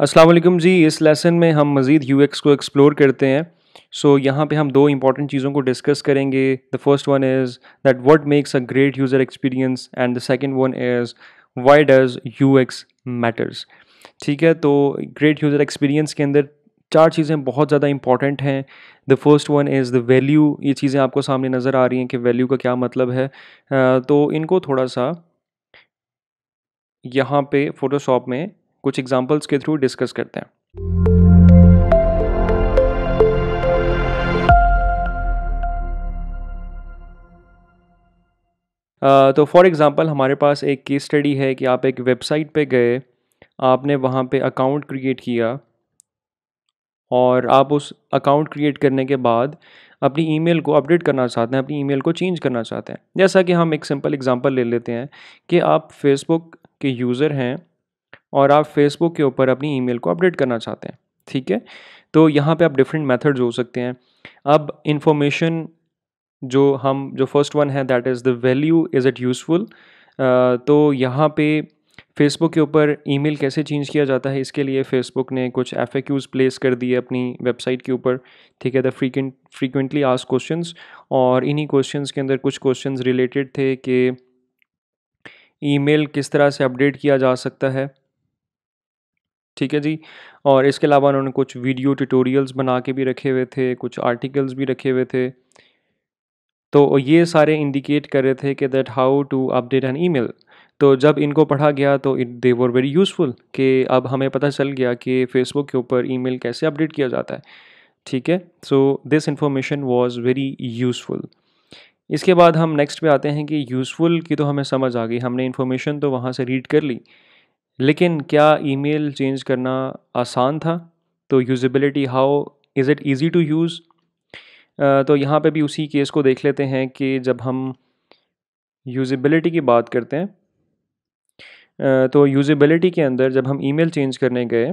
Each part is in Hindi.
असलम जी इस लेसन में हम मज़ीद यू को एक्सप्लोर करते हैं सो so, यहाँ पे हम दो इंपॉर्टेंट चीज़ों को डिस्कस करेंगे the first one is that what makes a great user experience and the second one is why does U X matters ठीक है तो ग्रेट यूज़र एक्सपीरियंस के अंदर चार चीज़ें बहुत ज़्यादा इंपॉर्टेंट हैं the first one is the value ये चीज़ें आपको सामने नज़र आ रही हैं कि वैल्यू का क्या मतलब है uh, तो इनको थोड़ा सा यहाँ पे फ़ोटोशॉप में कुछ एग्जाम्पल्स के थ्रू डिस्कस करते हैं uh, तो फॉर एग्ज़ाम्पल हमारे पास एक केस स्टडी है कि आप एक वेबसाइट पे गए आपने वहाँ पे अकाउंट क्रिएट किया और आप उस अकाउंट क्रिएट करने के बाद अपनी ईमेल को अपडेट करना चाहते हैं अपनी ईमेल को चेंज करना चाहते हैं जैसा कि हम एक सिंपल एग्जांपल ले लेते हैं कि आप फेसबुक के यूज़र हैं और आप फेसबुक के ऊपर अपनी ईमेल को अपडेट करना चाहते हैं ठीक है तो यहाँ पे आप डिफरेंट मेथड्स हो सकते हैं अब इन्फॉर्मेशन जो हम जो फर्स्ट वन है that is the value is it useful तो यहाँ पे फेसबुक के ऊपर ईमेल कैसे चेंज किया जाता है इसके लिए फेसबुक ने कुछ एफ प्लेस कर दिए अपनी वेबसाइट के ऊपर ठीक है द फ्रीकेंट फ्रीकुनली आज क्वेश्चन और इन्हीं क्वेश्चन के अंदर कुछ क्वेश्चन रिलेटेड थे कि ईमेल किस तरह से अपडेट किया जा सकता है ठीक है जी और इसके अलावा उन्होंने कुछ वीडियो ट्यूटोरियल्स बना के भी रखे हुए थे कुछ आर्टिकल्स भी रखे हुए थे तो ये सारे इंडिकेट कर रहे थे कि that how to update an e तो जब इनको पढ़ा गया तो it they were very useful कि अब हमें पता चल गया कि फेसबुक के ऊपर ईमेल कैसे अपडेट किया जाता है ठीक है so this information was very useful इसके बाद हम नेक्स्ट पे आते हैं कि यूज़फुल की तो हमें समझ आ गई हमने इन्फॉर्मेशन तो वहाँ से रीड कर ली लेकिन क्या ईमेल चेंज करना आसान था तो usability how is it easy to use तो यहाँ पे भी उसी केस को देख लेते हैं कि जब हम यूज़बिलिटी की बात करते हैं तो यूज़बिलिटी के अंदर जब हम ईमेल चेंज करने गए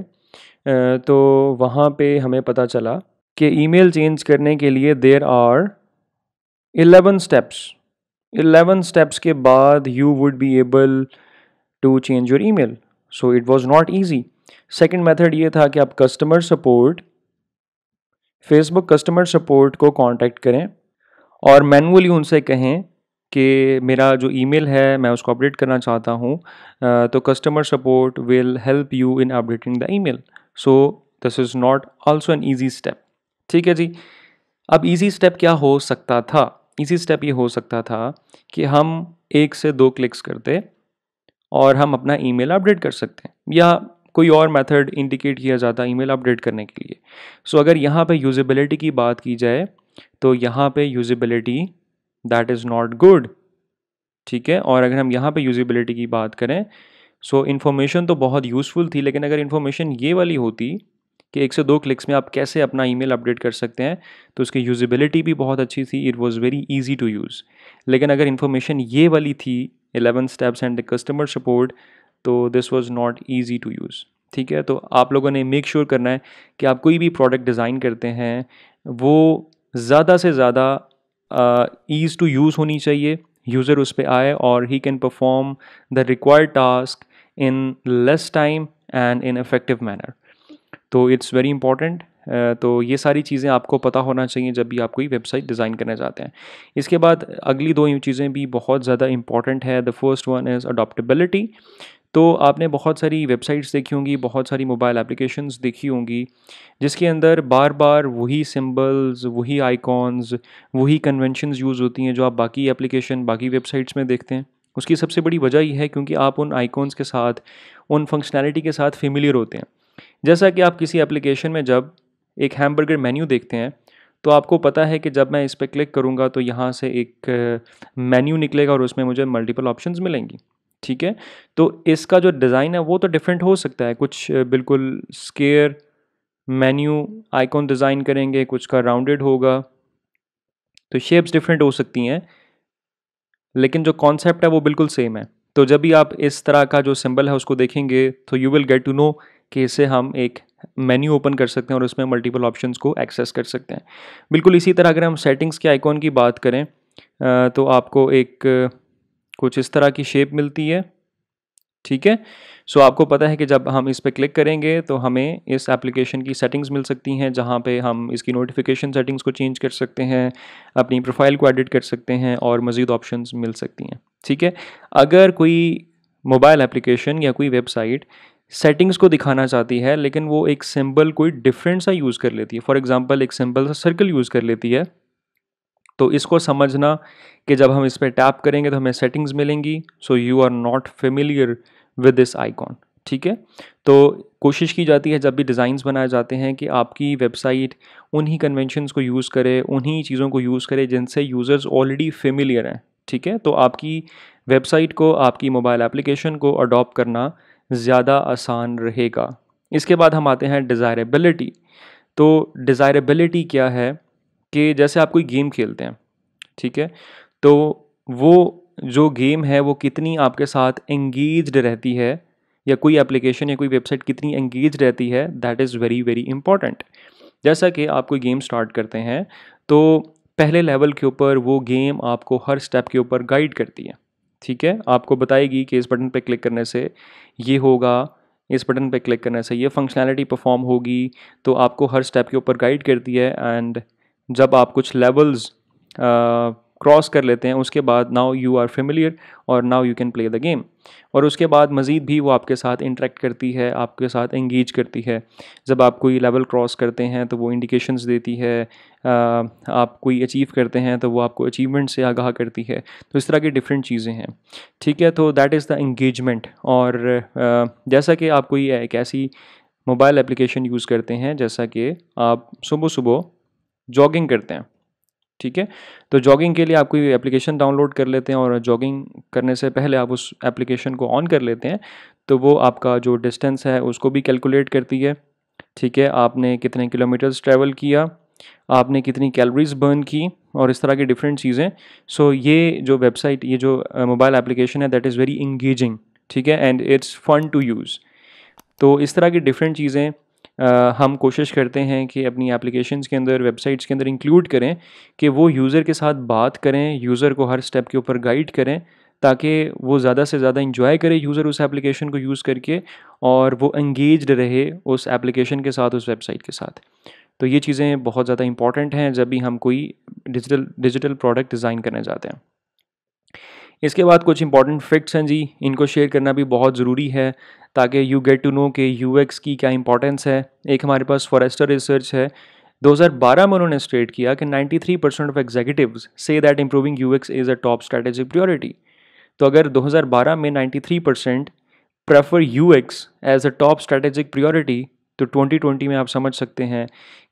तो वहाँ पे हमें पता चला कि ईमेल चेंज करने के लिए there are eleven steps eleven steps के बाद you would be able to change your email so it was not easy second method ये था कि आप customer support Facebook customer support को कॉन्टैक्ट करें और मैनुअली उनसे कहें कि मेरा जो ईमेल है मैं उसको अपडेट करना चाहता हूँ तो customer support will help you in updating the email so this is not also an easy step ठीक है जी अब ईजी स्टेप क्या हो सकता था ईजी स्टेप ये हो सकता था कि हम एक से दो क्लिक्स करते और हम अपना ईमेल अपडेट कर सकते हैं या कोई और मेथड इंडिकेट किया जाता है ईमेल अपडेट करने के लिए सो so, अगर यहाँ पे यूजेबिलिटी की बात की जाए तो यहाँ पे usability that is not good ठीक है और अगर हम यहाँ पे यूजेबिलिटी की बात करें सो so, इन्फॉर्मेशन तो बहुत यूज़फुल थी लेकिन अगर इन्फॉर्मेशन ये वाली होती कि एक से दो क्लिक्स में आप कैसे अपना ईमेल अपडेट कर सकते हैं तो उसकी यूजिबिलिटी भी बहुत अच्छी थी it was very easy to use लेकिन अगर इन्फॉर्मेशन ये वाली थी eleven steps and the customer support तो this was not easy to use ठीक है तो आप लोगों ने मेक श्योर sure करना है कि आप कोई भी प्रोडक्ट डिज़ाइन करते हैं वो ज़्यादा से ज़्यादा ईज़ टू यूज़ होनी चाहिए यूज़र उस पर आए और he can perform the required task in less time and in effective manner तो इट्स वेरी इंपॉर्टेंट तो ये सारी चीज़ें आपको पता होना चाहिए जब भी आप कोई वेबसाइट डिज़ाइन करना चाहते हैं इसके बाद अगली दो चीज़ें भी बहुत ज़्यादा इंपॉर्टेंट है the first one is adoptability तो आपने बहुत सारी वेबसाइट्स देखी होंगी बहुत सारी मोबाइल एप्लीकेशंस देखी होंगी जिसके अंदर बार बार वही सिंबल्स वही आइकॉन्स वही कन्वेंशंस यूज़ होती हैं जो आप बाकी एप्लीकेशन बाकी वेबसाइट्स में देखते हैं उसकी सबसे बड़ी वजह यह है क्योंकि आप उन आइकॉन्स के साथ उन फंक्शनैलिटी के साथ फेमिलियर होते हैं जैसा कि आप किसी एप्लीकेशन में जब एक हैमबर्गर मेन्यू देखते हैं तो आपको पता है कि जब मैं इस पर क्लिक करूँगा तो यहाँ से एक मेन्यू uh, निकलेगा और उसमें मुझे मल्टीपल ऑप्शन मिलेंगी ठीक है तो इसका जो डिज़ाइन है वो तो डिफरेंट हो सकता है कुछ uh, बिल्कुल स्केयर मेन्यू आइकॉन डिज़ाइन करेंगे कुछ का राउंडेड होगा तो शेप्स डिफरेंट हो सकती हैं लेकिन जो कॉन्सेप्ट है वो बिल्कुल सेम है तो जब भी आप इस तरह का जो सिंबल है उसको देखेंगे तो you will get to know कि इसे हम एक मेन्यू ओपन कर सकते हैं और उसमें मल्टीपल ऑप्शन को एक्सेस कर सकते हैं बिल्कुल इसी तरह अगर हम सेटिंग्स के आइकॉन की बात करें तो आपको एक कुछ इस तरह की शेप मिलती है ठीक है सो आपको पता है कि जब हम इस पर क्लिक करेंगे तो हमें इस एप्लीकेशन की सेटिंग्स मिल सकती हैं जहाँ पे हम इसकी नोटिफिकेशन सेटिंग्स को चेंज कर सकते हैं अपनी प्रोफाइल को एडिट कर सकते हैं और मज़ीद ऑप्शन मिल सकती हैं ठीक है अगर कोई मोबाइल एप्लीकेशन या कोई वेबसाइट सेटिंग्स को दिखाना चाहती है लेकिन वो एक सिंबल कोई डिफरेंट सा यूज़ कर लेती है फॉर एग्जांपल एक सिंबल सा सर्कल यूज़ कर लेती है तो इसको समझना कि जब हम इस पर टैप करेंगे तो हमें सेटिंग्स मिलेंगी so you are not familiar with this icon ठीक है तो कोशिश की जाती है जब भी डिज़ाइंस बनाए जाते हैं कि आपकी वेबसाइट उन्हीं कन्वेंशनस को यूज़ करे उन्हीं चीज़ों को यूज़ करे जिनसे यूज़र्स ऑलरेडी फेमिलियर हैं ठीक है तो आपकी वेबसाइट को आपकी मोबाइल एप्लीकेशन को अडॉप्ट करना ज़्यादा आसान रहेगा इसके बाद हम आते हैं डिज़ायरेबिलिटी तो डिज़ायरेबिलिटी क्या है कि जैसे आप कोई गेम खेलते हैं ठीक है तो वो जो गेम है वो कितनी आपके साथ एंगेज रहती है या कोई एप्लीकेशन या कोई वेबसाइट कितनी एंगेज रहती है that is very very important जैसा कि आप कोई गेम स्टार्ट करते हैं तो पहले लेवल के ऊपर वो गेम आपको हर स्टेप के ऊपर गाइड करती है ठीक है आपको बताएगी कि इस बटन पर क्लिक करने से ये होगा इस बटन पर क्लिक करने से ये फंक्शनैलिटी परफॉर्म होगी तो आपको हर स्टेप के ऊपर गाइड करती है एंड जब आप कुछ लेवल्स क्रॉस कर लेते हैं उसके बाद नाउ यू आर फेमिलियर और now you can play the game और उसके बाद मज़ीद भी वो आपके साथ इंटरेक्ट करती है आपके साथ इंगेज करती है जब आप कोई लेवल क्रॉस करते हैं तो वो इंडिकेशंस देती है आप कोई अचीव करते हैं तो वो आपको अचीवमेंट से आगाह करती है तो इस तरह की डिफरेंट चीज़ें हैं ठीक है तो दैट इज़ द इंगेजमेंट और जैसा कि आप कोई एक ऐसी मोबाइल एप्लीकेशन यूज़ करते हैं जैसा कि आप सुबह सुबह जॉगिंग करते हैं ठीक है तो जॉगिंग के लिए आप कोई एप्लीकेशन डाउनलोड कर लेते हैं और जॉगिंग करने से पहले आप उस एप्लीकेशन को ऑन कर लेते हैं तो वो आपका जो डिस्टेंस है उसको भी कैलकुलेट करती है ठीक है आपने कितने किलोमीटर्स ट्रैवल किया आपने कितनी कैलोरीज बर्न की और इस तरह की डिफरेंट चीज़ें सो so, ये जो वेबसाइट ये जो मोबाइल एप्लीकेशन है दैट इज़ वेरी इंगेजिंग ठीक है and it's fun to use तो इस तरह की डिफरेंट चीज़ें हम कोशिश करते हैं कि अपनी एप्लीकेशंस के अंदर वेबसाइट्स के अंदर इंक्लूड करें कि वो यूज़र के साथ बात करें यूज़र को हर स्टेप के ऊपर गाइड करें ताकि वो ज़्यादा से ज़्यादा इंजॉय करे यूज़र उस एप्लीकेशन को यूज़ करके और वो इंगेज रहे उस एप्लीकेशन के साथ उस वेबसाइट के साथ तो ये चीज़ें बहुत ज़्यादा इंपॉर्टेंट हैं जब भी हम कोई डिजिटल डिजिटल प्रोडक्ट डिज़ाइन करने जाते हैं इसके बाद कुछ इंपॉर्टेंट फैक्ट्स हैं जी इनको शेयर करना भी बहुत ज़रूरी है ताकि यू गेट टू नो कि यू की क्या इंपॉर्टेंस है एक हमारे पास फॉरेस्टर रिसर्च है 2012 में उन्होंने स्टेट किया कि 93 percent of executive say that improving U is a top strategic priority तो अगर 2012 में 93 percent prefer U as a top strategic priority तो 2020 में आप समझ सकते हैं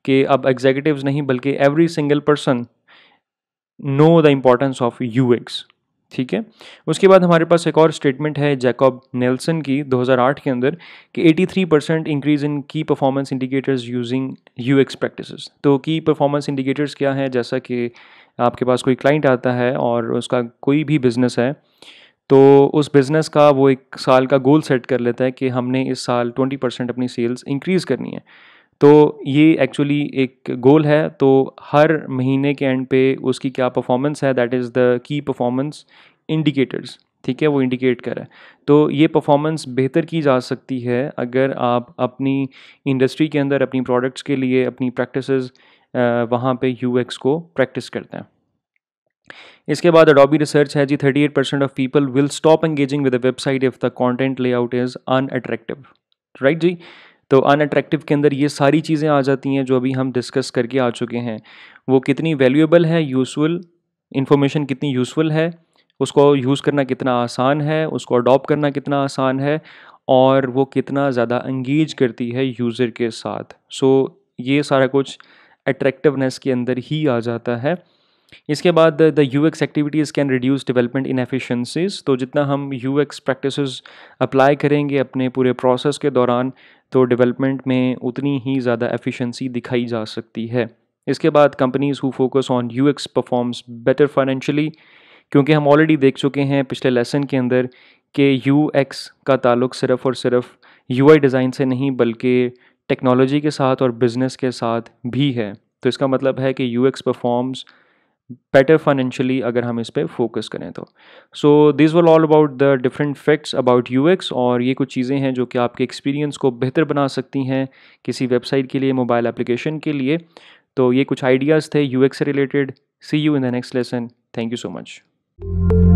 कि अब एग्जीक्यूटिव नहीं बल्कि every single person know the importance of U X ठीक है उसके बाद हमारे पास एक और स्टेटमेंट है जैकॉब नेल्सन की 2008 के अंदर कि 83 percent increase in key performance indicators using U X practice तो की परफॉर्मेंस इंडिकेटर्स क्या है जैसा कि आपके पास कोई क्लाइंट आता है और उसका कोई भी बिजनेस है तो उस बिज़नेस का वो एक साल का गोल सेट कर लेता है कि हमने इस साल 20 परसेंट अपनी सेल्स इंक्रीज़ करनी है तो ये एक्चुअली एक गोल है तो हर महीने के एंड पे उसकी क्या परफॉर्मेंस है that is the key performance indicators ठीक है वो इंडिकेट करें तो ये परफॉर्मेंस बेहतर की जा सकती है अगर आप अपनी इंडस्ट्री के अंदर अपनी प्रोडक्ट्स के लिए अपनी प्रैक्टिस वहाँ पे एक्स को प्रैक्टिस करते हैं इसके बाद अडोबी रिसर्च है जी 38 percent of people will stop engaging with website if the content layout is unattractive right जी तो अनअट्रैक्टिव के अंदर ये सारी चीज़ें आ जाती हैं जो अभी हम डिस्कस करके आ चुके हैं वो कितनी वैल्यूएबल है यूज़फुल इन्फॉर्मेशन कितनी यूज़फुल है उसको यूज़ करना कितना आसान है उसको अडॉप्ट करना कितना आसान है और वो कितना ज़्यादा इंगेज करती है यूज़र के साथ सो so, ये सारा कुछ अट्रैक्टिवनेस के अंदर ही आ जाता है इसके बाद the U X activities can reduce development efficiencies तो जितना हम यू एक्स प्रैक्टिस अप्लाई करेंगे अपने पूरे प्रोसेस के दौरान तो डेवलपमेंट में उतनी ही ज़्यादा एफिशिएंसी दिखाई जा सकती है इसके बाद companies who focus on U X performs better financially क्योंकि हम ऑलरेडी देख चुके हैं पिछले लेसन के अंदर कि यू एक्स का ताल्लुक सिर्फ़ और सिर्फ यू आई डिज़ाइन से नहीं बल्कि टेक्नोलॉजी के साथ और बिज़नेस के साथ भी है तो इसका मतलब है कि U X performs better financially अगर हम इस पर फोकस करें तो so this was all about the different facts about U X और ये कुछ चीज़ें हैं जो कि आपके एक्सपीरियंस को बेहतर बना सकती हैं किसी वेबसाइट के लिए मोबाइल एप्लीकेशन के लिए तो ये कुछ आइडियाज़ थे यू एक्स से related see you in the next lesson thank you so much Thank you.